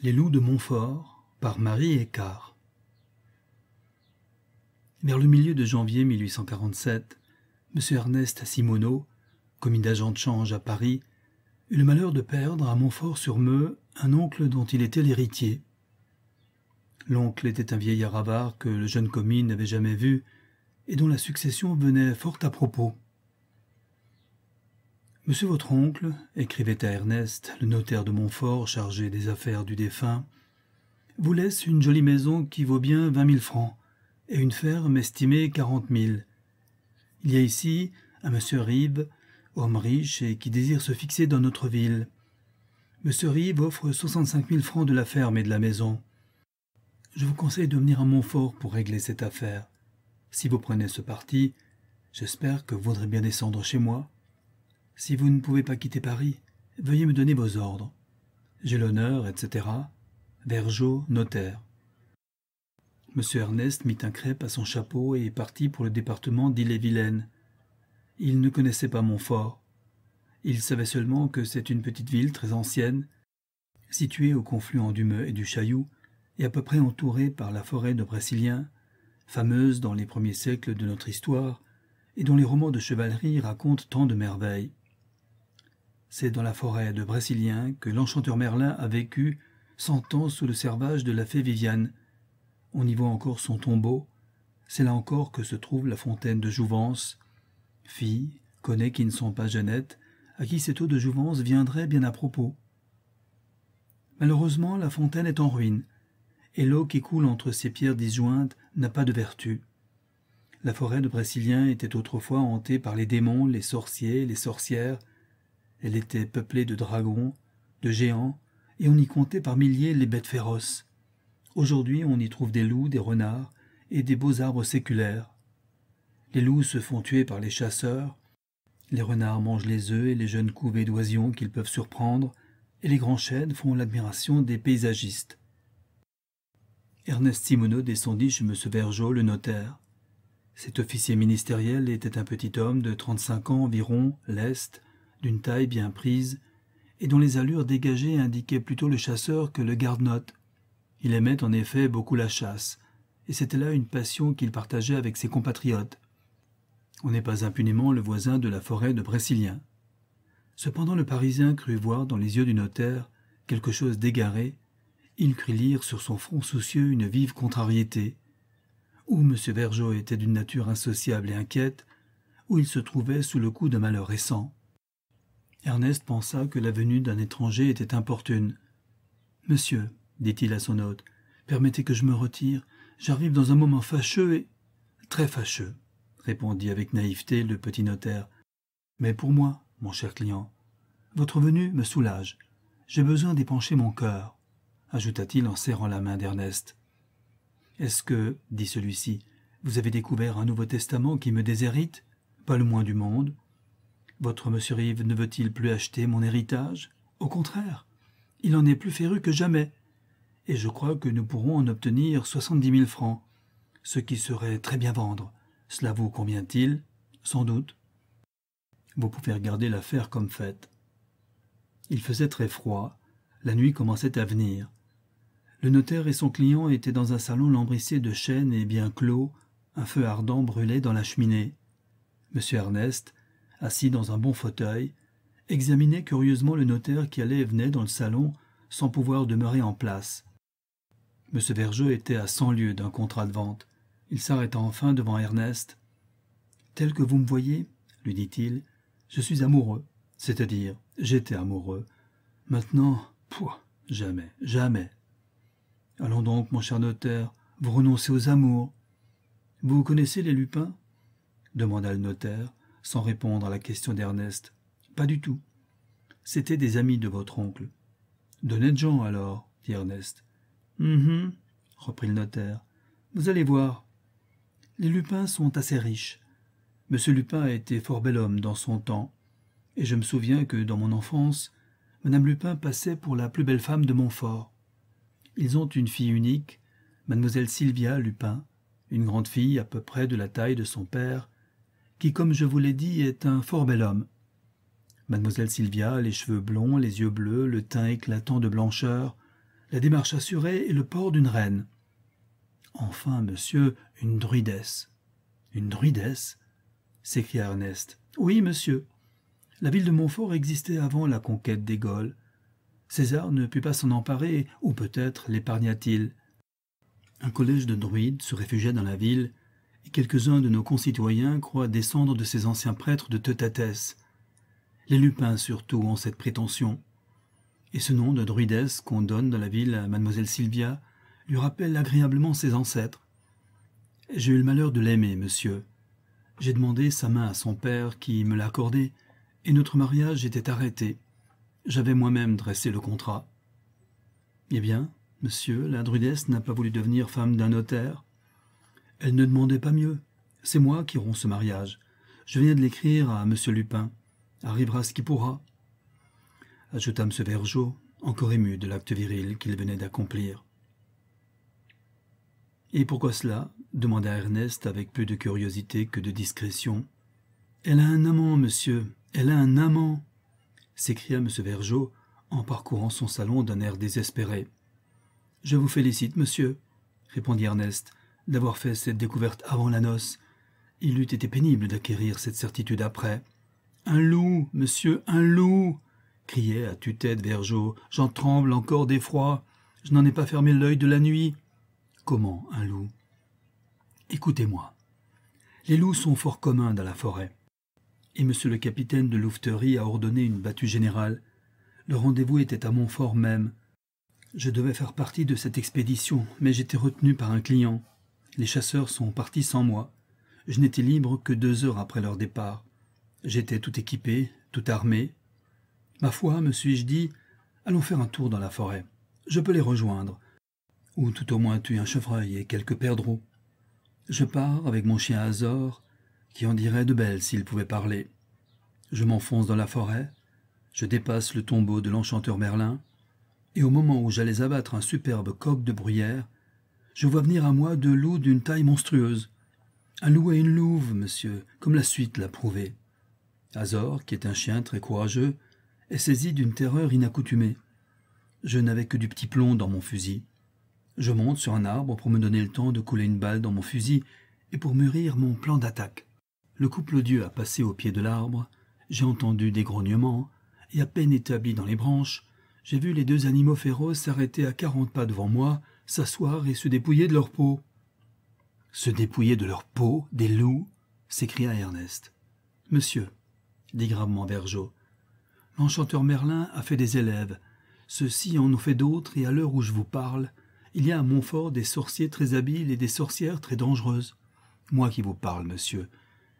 Les loups de Montfort par Marie Écart. Vers le milieu de janvier 1847, M. Ernest Simoneau, commis d'agent de change à Paris, eut le malheur de perdre à Montfort-sur-Meux un oncle dont il était l'héritier. L'oncle était un vieillard avare que le jeune commis n'avait jamais vu et dont la succession venait fort à propos. Monsieur votre oncle, écrivait à Ernest, le notaire de Montfort chargé des affaires du défunt, vous laisse une jolie maison qui vaut bien vingt mille francs et une ferme estimée quarante mille. Il y a ici un monsieur Rive, homme riche et qui désire se fixer dans notre ville. Monsieur Rive offre soixante-cinq mille francs de la ferme et de la maison. Je vous conseille de venir à Montfort pour régler cette affaire. Si vous prenez ce parti, j'espère que vous voudrez bien descendre chez moi si vous ne pouvez pas quitter Paris, veuillez me donner vos ordres. J'ai l'honneur, etc. Vergeau, notaire. M. Ernest mit un crêpe à son chapeau et partit pour le département d'Ille-et-Vilaine. Il ne connaissait pas Montfort. Il savait seulement que c'est une petite ville très ancienne, située au confluent du Meux et du Chaillou et à peu près entourée par la forêt de Brésiliens, fameuse dans les premiers siècles de notre histoire, et dont les romans de chevalerie racontent tant de merveilles. C'est dans la forêt de Brésilien que l'enchanteur Merlin a vécu cent ans sous le servage de la fée Viviane. On y voit encore son tombeau. C'est là encore que se trouve la fontaine de Jouvence. Fille, connaît qui ne sont pas Jeannette, à qui cette eau de Jouvence viendrait bien à propos. Malheureusement, la fontaine est en ruine, et l'eau qui coule entre ces pierres disjointes n'a pas de vertu. La forêt de Brésilien était autrefois hantée par les démons, les sorciers, les sorcières, elle était peuplée de dragons, de géants, et on y comptait par milliers les bêtes féroces. Aujourd'hui, on y trouve des loups, des renards et des beaux arbres séculaires. Les loups se font tuer par les chasseurs, les renards mangent les œufs et les jeunes couvées d'oisillons qu'ils peuvent surprendre, et les grands chênes font l'admiration des paysagistes. Ernest Simoneau descendit chez M. Vergeot, le notaire. Cet officier ministériel était un petit homme de trente-cinq ans environ, l'Est, d'une taille bien prise, et dont les allures dégagées indiquaient plutôt le chasseur que le garde-note. Il aimait en effet beaucoup la chasse, et c'était là une passion qu'il partageait avec ses compatriotes. On n'est pas impunément le voisin de la forêt de Brésilien. Cependant le Parisien crut voir dans les yeux du notaire quelque chose d'égaré, il crut lire sur son front soucieux une vive contrariété. Ou M. Vergeot était d'une nature insociable et inquiète, où il se trouvait sous le coup d'un malheur récent. Ernest pensa que la venue d'un étranger était importune. Monsieur, dit-il à son hôte, permettez que je me retire. J'arrive dans un moment fâcheux et. Très fâcheux, répondit avec naïveté le petit notaire. Mais pour moi, mon cher client, votre venue me soulage. J'ai besoin d'épancher mon cœur, ajouta-t-il en serrant la main d'Ernest. Est-ce que, dit celui-ci, vous avez découvert un Nouveau Testament qui me déshérite Pas le moins du monde, votre monsieur Rive ne veut-il plus acheter mon héritage Au contraire, il en est plus féru que jamais, et je crois que nous pourrons en obtenir soixante-dix mille francs, ce qui serait très bien vendre. Cela vous convient-il Sans doute. Vous pouvez regarder l'affaire comme faite. Il faisait très froid, la nuit commençait à venir. Le notaire et son client étaient dans un salon lambrissé de chêne et bien clos, un feu ardent brûlait dans la cheminée. Monsieur Ernest, assis dans un bon fauteuil, examinait curieusement le notaire qui allait et venait dans le salon sans pouvoir demeurer en place. M. Vergeux était à cent lieues d'un contrat de vente. Il s'arrêta enfin devant Ernest. Tel que vous me voyez, lui dit-il, je suis amoureux, c'est-à-dire j'étais amoureux. Maintenant, pouah, jamais, jamais. Allons donc, mon cher notaire, vous renoncez aux amours. Vous connaissez les Lupins demanda le notaire sans répondre à la question d'Ernest. Pas du tout. C'étaient des amis de votre oncle. D'honnêtes gens, alors, dit Ernest. Hum hum, reprit le notaire. Vous allez voir. Les Lupins sont assez riches. Monsieur Lupin a été fort bel homme dans son temps, et je me souviens que, dans mon enfance, Madame Lupin passait pour la plus belle femme de Montfort. Ils ont une fille unique, Mademoiselle Sylvia Lupin, une grande fille à peu près de la taille de son père, qui, comme je vous l'ai dit, est un fort bel homme. Mademoiselle Sylvia, les cheveux blonds, les yeux bleus, le teint éclatant de blancheur, la démarche assurée et le port d'une reine. Enfin, monsieur, une druidesse. Une druidesse s'écria Ernest. Oui, monsieur. La ville de Montfort existait avant la conquête des Gaules. César ne put pas s'en emparer, ou peut-être l'épargna-t-il. Un collège de druides se réfugiait dans la ville, quelques-uns de nos concitoyens croient descendre de ces anciens prêtres de Teutatès. Les Lupins surtout ont cette prétention. Et ce nom de druidesse qu'on donne dans la ville à mademoiselle Sylvia lui rappelle agréablement ses ancêtres. J'ai eu le malheur de l'aimer, monsieur. J'ai demandé sa main à son père qui me l'a accordée, et notre mariage était arrêté. J'avais moi-même dressé le contrat. Eh bien, monsieur, la druidesse n'a pas voulu devenir femme d'un notaire, elle ne demandait pas mieux. C'est moi qui romps ce mariage. Je viens de l'écrire à M. Lupin. Arrivera ce qui pourra. Ajouta M. Vergeot, encore ému de l'acte viril qu'il venait d'accomplir. Et pourquoi cela demanda Ernest avec plus de curiosité que de discrétion. Elle a un amant, monsieur, elle a un amant s'écria M. Vergeot en parcourant son salon d'un air désespéré. Je vous félicite, monsieur, répondit Ernest, d'avoir fait cette découverte avant la noce. Il eût été pénible d'acquérir cette certitude après. Un loup, monsieur, un loup criait à tue-tête Vergeot. J'en tremble encore d'effroi. Je n'en ai pas fermé l'œil de la nuit. Comment un loup Écoutez-moi. Les loups sont fort communs dans la forêt. Et monsieur le capitaine de louveterie a ordonné une battue générale. Le rendez-vous était à Montfort même. Je devais faire partie de cette expédition, mais j'étais retenu par un client. Les chasseurs sont partis sans moi. Je n'étais libre que deux heures après leur départ. J'étais tout équipé, tout armé. Ma foi, me suis-je dit, allons faire un tour dans la forêt. Je peux les rejoindre. Ou tout au moins tuer un chevreuil et quelques perdreaux. Je pars avec mon chien Azor, qui en dirait de belles s'il pouvait parler. Je m'enfonce dans la forêt, je dépasse le tombeau de l'enchanteur Merlin, et au moment où j'allais abattre un superbe coq de bruyère, je vois venir à moi deux loups d'une taille monstrueuse. Un loup et une louve, monsieur, comme la suite l'a prouvé. Azor, qui est un chien très courageux, est saisi d'une terreur inaccoutumée. Je n'avais que du petit plomb dans mon fusil. Je monte sur un arbre pour me donner le temps de couler une balle dans mon fusil et pour mûrir mon plan d'attaque. Le couple odieux a passé au pied de l'arbre, j'ai entendu des grognements, et à peine établi dans les branches, j'ai vu les deux animaux féroces s'arrêter à quarante pas devant moi s'asseoir et se dépouiller de leur peau. Se dépouiller de leur peau, des loups s'écria Ernest. Monsieur, dit gravement Vergeot, l'enchanteur Merlin a fait des élèves. Ceux-ci en ont fait d'autres, et à l'heure où je vous parle, il y a à Montfort des sorciers très habiles et des sorcières très dangereuses. Moi qui vous parle, monsieur,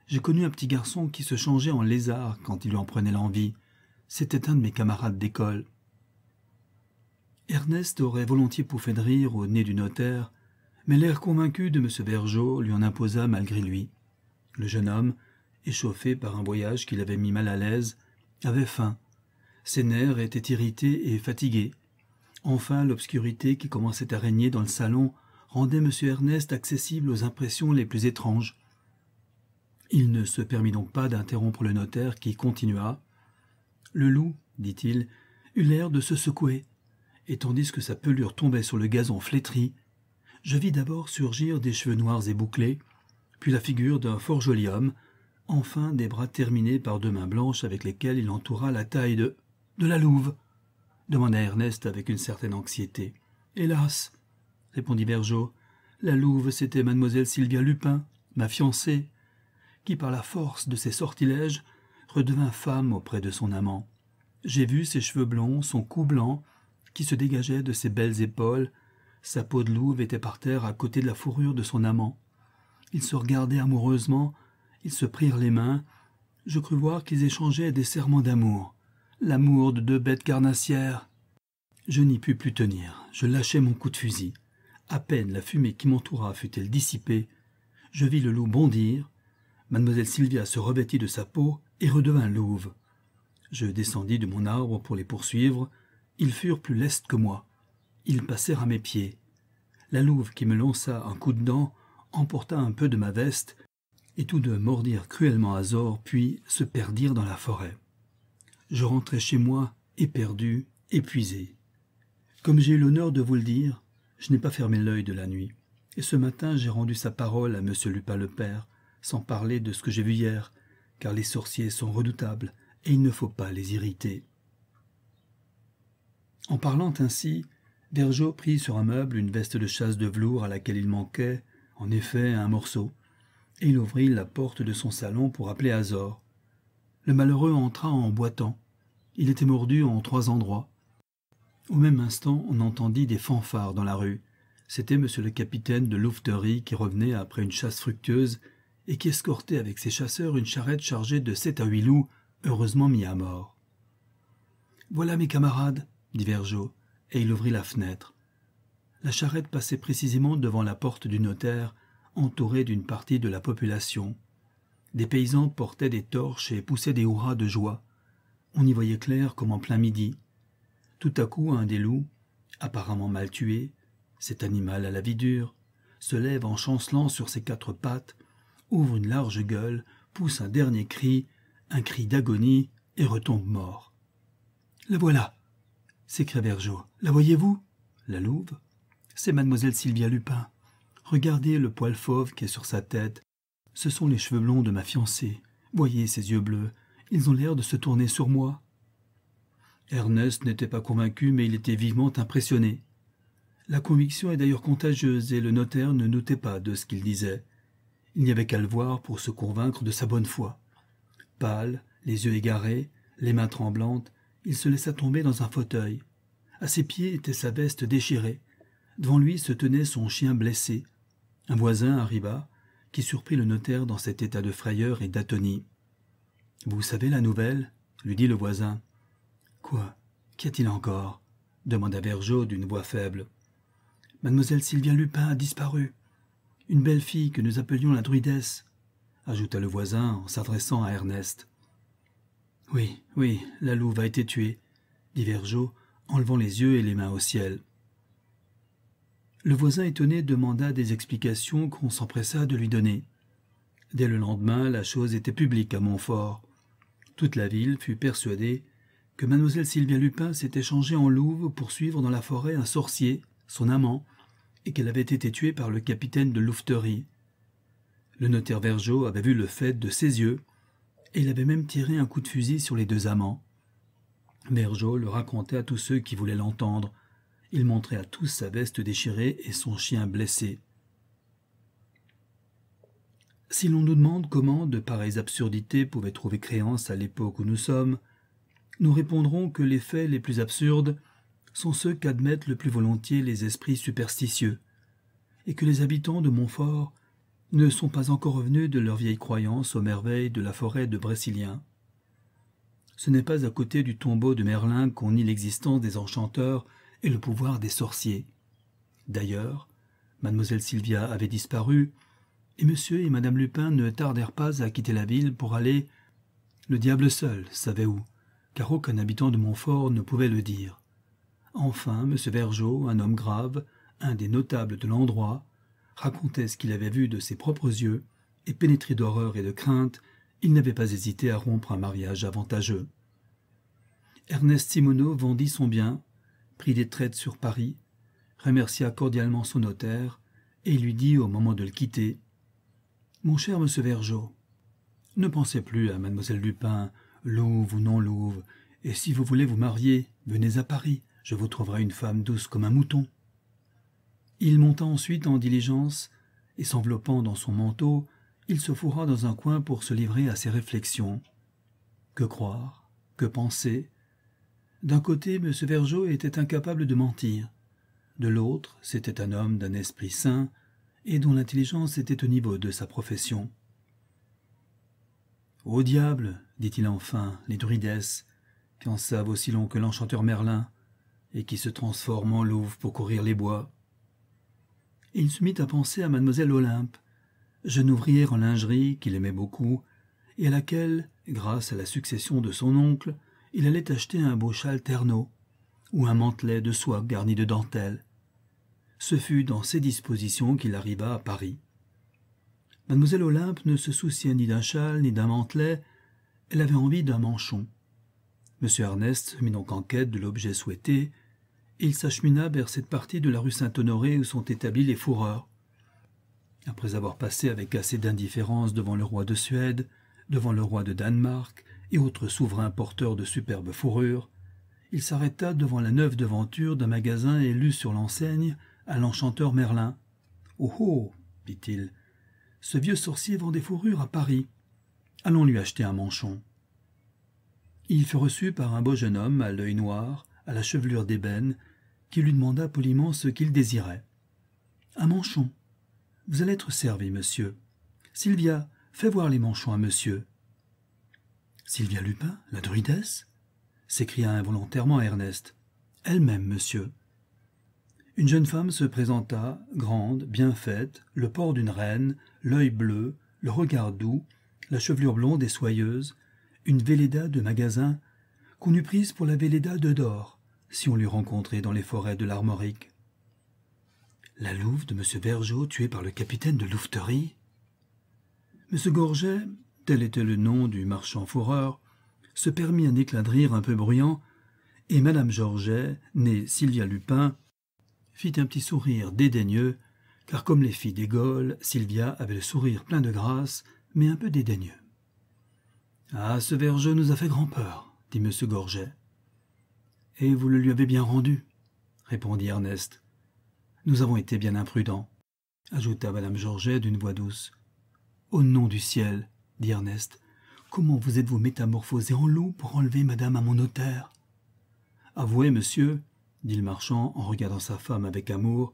j'ai connu un petit garçon qui se changeait en lézard quand il lui en prenait l'envie. C'était un de mes camarades d'école. Ernest aurait volontiers pouffé de rire au nez du notaire, mais l'air convaincu de M. Bergeau lui en imposa malgré lui. Le jeune homme, échauffé par un voyage qui l'avait mis mal à l'aise, avait faim. Ses nerfs étaient irrités et fatigués. Enfin, l'obscurité qui commençait à régner dans le salon rendait M. Ernest accessible aux impressions les plus étranges. Il ne se permit donc pas d'interrompre le notaire qui continua. Le loup, dit-il, eut l'air de se secouer et tandis que sa pelure tombait sur le gazon flétri, je vis d'abord surgir des cheveux noirs et bouclés, puis la figure d'un fort joli homme, enfin des bras terminés par deux mains blanches avec lesquelles il entoura la taille de... de la louve demanda Ernest avec une certaine anxiété. Hélas répondit Bergeau, « la louve c'était mademoiselle Sylvia Lupin, ma fiancée, qui par la force de ses sortilèges redevint femme auprès de son amant. J'ai vu ses cheveux blonds, son cou blanc, qui se dégageait de ses belles épaules. Sa peau de louve était par terre à côté de la fourrure de son amant. Ils se regardaient amoureusement, ils se prirent les mains. Je crus voir qu'ils échangeaient des serments d'amour, l'amour de deux bêtes carnassières. Je n'y pus plus tenir, je lâchai mon coup de fusil. À peine la fumée qui m'entoura fut-elle dissipée, je vis le loup bondir. Mademoiselle Sylvia se revêtit de sa peau et redevint louve. Je descendis de mon arbre pour les poursuivre, ils furent plus lestes que moi. Ils passèrent à mes pieds. La louve qui me lança un coup de dent emporta un peu de ma veste, et tous deux mordirent cruellement Azor, puis se perdirent dans la forêt. Je rentrai chez moi, éperdu, épuisé. Comme j'ai eu l'honneur de vous le dire, je n'ai pas fermé l'œil de la nuit, et ce matin j'ai rendu sa parole à M. Lupin le Père, sans parler de ce que j'ai vu hier, car les sorciers sont redoutables, et il ne faut pas les irriter. En parlant ainsi, Vergeot prit sur un meuble une veste de chasse de velours à laquelle il manquait, en effet, un morceau, et il ouvrit la porte de son salon pour appeler Azor. Le malheureux entra en boitant. Il était mordu en trois endroits. Au même instant, on entendit des fanfares dans la rue. C'était monsieur le capitaine de l'oufterie qui revenait après une chasse fructueuse et qui escortait avec ses chasseurs une charrette chargée de sept à huit loups, heureusement mis à mort. Voilà mes camarades, dit et il ouvrit la fenêtre. La charrette passait précisément devant la porte du notaire, entourée d'une partie de la population. Des paysans portaient des torches et poussaient des hurrahs de joie. On y voyait clair comme en plein midi. Tout à coup, un des loups, apparemment mal tué, cet animal à la vie dure, se lève en chancelant sur ses quatre pattes, ouvre une large gueule, pousse un dernier cri, un cri d'agonie, et retombe mort. Le voilà s'écria Bergeot. La voyez-vous La louve C'est mademoiselle Sylvia Lupin. Regardez le poil fauve qui est sur sa tête. Ce sont les cheveux blonds de ma fiancée. Voyez ses yeux bleus. Ils ont l'air de se tourner sur moi. Ernest n'était pas convaincu, mais il était vivement impressionné. La conviction est d'ailleurs contagieuse, et le notaire ne doutait pas de ce qu'il disait. Il n'y avait qu'à le voir pour se convaincre de sa bonne foi. Pâle, les yeux égarés, les mains tremblantes, il se laissa tomber dans un fauteuil. À ses pieds était sa veste déchirée. Devant lui se tenait son chien blessé. Un voisin arriva, qui surprit le notaire dans cet état de frayeur et d'atonie. Vous savez la nouvelle lui dit le voisin. Quoi Qu'y a-t-il encore demanda Vergeau d'une voix faible. Mademoiselle Sylvia Lupin a disparu. Une belle fille que nous appelions la druidesse, ajouta le voisin en s'adressant à Ernest. Oui, oui, la louve a été tuée, dit Vergeot, enlevant les yeux et les mains au ciel. Le voisin étonné demanda des explications qu'on s'empressa de lui donner. Dès le lendemain, la chose était publique à Montfort. Toute la ville fut persuadée que mademoiselle Sylvia Lupin s'était changée en louve pour suivre dans la forêt un sorcier, son amant, et qu'elle avait été tuée par le capitaine de louveterie. Le notaire Vergeau avait vu le fait de ses yeux, et il avait même tiré un coup de fusil sur les deux amants. Bergeau le racontait à tous ceux qui voulaient l'entendre. Il montrait à tous sa veste déchirée et son chien blessé. Si l'on nous demande comment de pareilles absurdités pouvaient trouver créance à l'époque où nous sommes, nous répondrons que les faits les plus absurdes sont ceux qu'admettent le plus volontiers les esprits superstitieux, et que les habitants de Montfort ne sont pas encore revenus de leur vieille croyance aux merveilles de la forêt de Brésilien. Ce n'est pas à côté du tombeau de Merlin qu'on nie l'existence des enchanteurs et le pouvoir des sorciers. D'ailleurs, mademoiselle Sylvia avait disparu, et monsieur et madame Lupin ne tardèrent pas à quitter la ville pour aller le diable seul savait où, car aucun habitant de Montfort ne pouvait le dire. Enfin, M. Vergeot, un homme grave, un des notables de l'endroit, racontait ce qu'il avait vu de ses propres yeux, et pénétré d'horreur et de crainte, il n'avait pas hésité à rompre un mariage avantageux. Ernest Simoneau vendit son bien, prit des traites sur Paris, remercia cordialement son notaire, et lui dit au moment de le quitter Mon cher monsieur Vergeau, ne pensez plus à mademoiselle Lupin, louve ou non louve, et si vous voulez vous marier, venez à Paris, je vous trouverai une femme douce comme un mouton. Il monta ensuite en diligence, et s'enveloppant dans son manteau, il se fourra dans un coin pour se livrer à ses réflexions. Que croire Que penser D'un côté, M. Vergeot était incapable de mentir. De l'autre, c'était un homme d'un esprit sain et dont l'intelligence était au niveau de sa profession. Au diable, dit-il enfin, les druides, qui en savent aussi long que l'enchanteur Merlin, et qui se transforment en louve pour courir les bois il se mit à penser à mademoiselle Olympe, jeune ouvrière en lingerie qu'il aimait beaucoup, et à laquelle, grâce à la succession de son oncle, il allait acheter un beau châle terneau, ou un mantelet de soie garni de dentelles. Ce fut dans ces dispositions qu'il arriva à Paris. Mademoiselle Olympe ne se souciait ni d'un châle ni d'un mantelet, elle avait envie d'un manchon. M. Ernest mit donc en quête de l'objet souhaité il s'achemina vers cette partie de la rue Saint-Honoré où sont établis les fourreurs. Après avoir passé avec assez d'indifférence devant le roi de Suède, devant le roi de Danemark et autres souverains porteurs de superbes fourrures, il s'arrêta devant la neuve devanture d'un magasin élu sur l'enseigne à l'enchanteur Merlin. Oh oh dit-il, ce vieux sorcier vend des fourrures à Paris. Allons lui acheter un manchon. Il fut reçu par un beau jeune homme à l'œil noir, à la chevelure d'ébène, qui lui demanda poliment ce qu'il désirait. Un manchon. Vous allez être servi, monsieur. Sylvia, fais voir les manchons à monsieur. Sylvia Lupin, la druidesse s'écria involontairement Ernest. Elle-même, monsieur. Une jeune femme se présenta, grande, bien faite, le port d'une reine, l'œil bleu, le regard doux, la chevelure blonde et soyeuse, une véléda de magasin, qu'on eût prise pour la véléda de Dor, si on l'eût rencontré dans les forêts de l'Armorique. La louve de M. Vergeot tuée par le capitaine de louveterie M. Gorget, tel était le nom du marchand fourreur, se permit un éclat de rire un peu bruyant, et Madame Georget, née Sylvia Lupin, fit un petit sourire dédaigneux, car comme les filles des Gaules, Sylvia avait le sourire plein de grâce, mais un peu dédaigneux. Ah, ce Vergeot nous a fait grand peur, dit M. Gorget. Et vous le lui avez bien rendu, répondit Ernest. Nous avons été bien imprudents, ajouta madame Georget d'une voix douce. Au nom du ciel, dit Ernest, comment vous êtes-vous métamorphosé en loup pour enlever madame à mon notaire Avouez, monsieur, dit le marchand en regardant sa femme avec amour,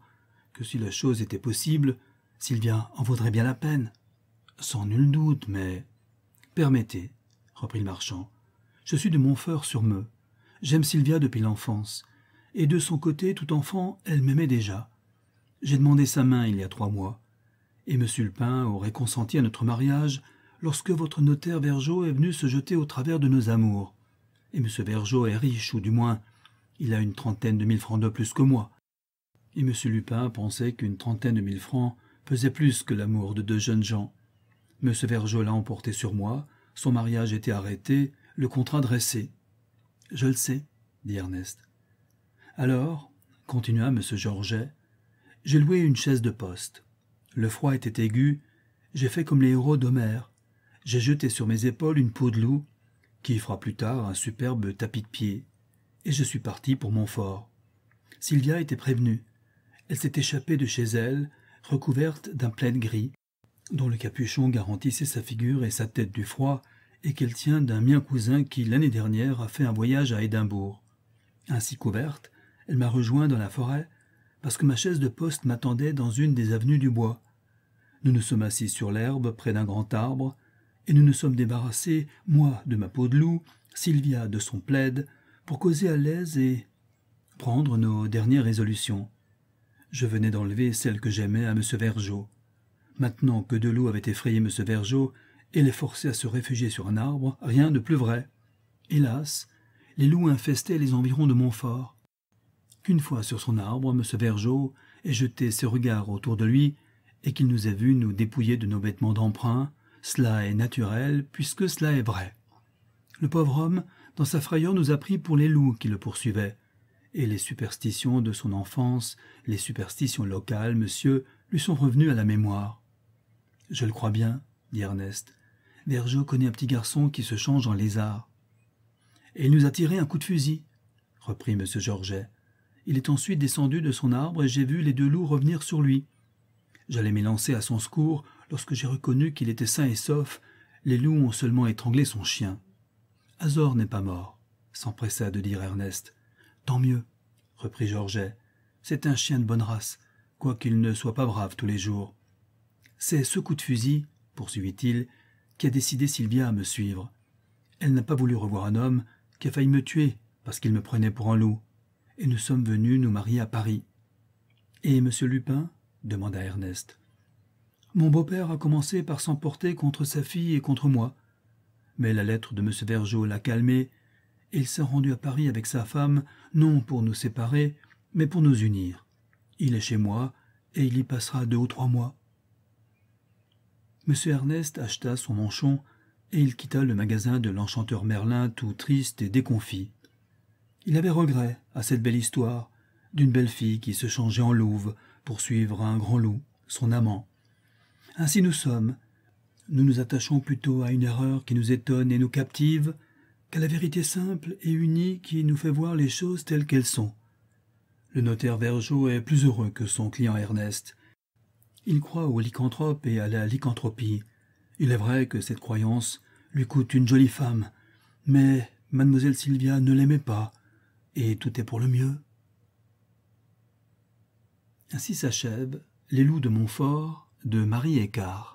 que si la chose était possible, Sylvia en vaudrait bien la peine. Sans nul doute, mais. Permettez, reprit le marchand, je suis de Montfort-sur-Meux. J'aime Sylvia depuis l'enfance, et de son côté, tout enfant, elle m'aimait déjà. J'ai demandé sa main il y a trois mois, et M. Lupin aurait consenti à notre mariage lorsque votre notaire Vergeot est venu se jeter au travers de nos amours. Et M. Vergeot est riche, ou du moins, il a une trentaine de mille francs de plus que moi. Et M. Lupin pensait qu'une trentaine de mille francs pesait plus que l'amour de deux jeunes gens. M. Vergeot l'a emporté sur moi, son mariage était arrêté, le contrat dressé. Je le sais, dit Ernest. Alors, continua M. Georget, j'ai loué une chaise de poste. Le froid était aigu, j'ai fait comme les héros d'Homère. J'ai jeté sur mes épaules une peau de loup, qui fera plus tard un superbe tapis de pied, et je suis parti pour Montfort. Sylvia était prévenue. Elle s'est échappée de chez elle, recouverte d'un plaid gris, dont le capuchon garantissait sa figure et sa tête du froid, et qu'elle tient d'un mien cousin qui, l'année dernière, a fait un voyage à Édimbourg. Ainsi couverte, elle m'a rejoint dans la forêt, parce que ma chaise de poste m'attendait dans une des avenues du bois. Nous nous sommes assis sur l'herbe, près d'un grand arbre, et nous nous sommes débarrassés, moi de ma peau de loup, Sylvia de son plaid, pour causer à l'aise et prendre nos dernières résolutions. Je venais d'enlever celle que j'aimais à M. Vergeot. Maintenant que de loup avait effrayé M. Vergeot, et les forcer à se réfugier sur un arbre, rien de plus vrai. Hélas, les loups infestaient les environs de Montfort. Qu'une fois sur son arbre, M. Vergeot ait jeté ses regards autour de lui et qu'il nous ait vus nous dépouiller de nos vêtements d'emprunt, cela est naturel puisque cela est vrai. Le pauvre homme, dans sa frayeur, nous a pris pour les loups qui le poursuivaient. Et les superstitions de son enfance, les superstitions locales, monsieur, lui sont revenues à la mémoire. Je le crois bien, dit Ernest. Vergeot connaît un petit garçon qui se change en lézard. Et il nous a tiré un coup de fusil, reprit M. Georget. Il est ensuite descendu de son arbre et j'ai vu les deux loups revenir sur lui. J'allais m'élancer à son secours lorsque j'ai reconnu qu'il était sain et sauf. Les loups ont seulement étranglé son chien. Azor n'est pas mort, s'empressa de dire Ernest. Tant mieux, reprit Georget. C'est un chien de bonne race, quoiqu'il ne soit pas brave tous les jours. C'est ce coup de fusil, poursuivit-il, qui a décidé Sylvia à me suivre. Elle n'a pas voulu revoir un homme qui a failli me tuer parce qu'il me prenait pour un loup, et nous sommes venus nous marier à Paris. Et M. Lupin demanda Ernest. Mon beau-père a commencé par s'emporter contre sa fille et contre moi. Mais la lettre de M. Vergeau l'a calmé, et il s'est rendu à Paris avec sa femme, non pour nous séparer, mais pour nous unir. Il est chez moi, et il y passera deux ou trois mois. M. Ernest acheta son manchon et il quitta le magasin de l'enchanteur Merlin tout triste et déconfit. Il avait regret à cette belle histoire d'une belle fille qui se changeait en louve pour suivre un grand loup, son amant. Ainsi nous sommes. Nous nous attachons plutôt à une erreur qui nous étonne et nous captive qu'à la vérité simple et unie qui nous fait voir les choses telles qu'elles sont. Le notaire Vergeot est plus heureux que son client Ernest. Il croit aux lycanthropes et à la lycanthropie. Il est vrai que cette croyance lui coûte une jolie femme, mais mademoiselle Sylvia ne l'aimait pas, et tout est pour le mieux. Ainsi s'achève Les loups de Montfort de Marie Écart.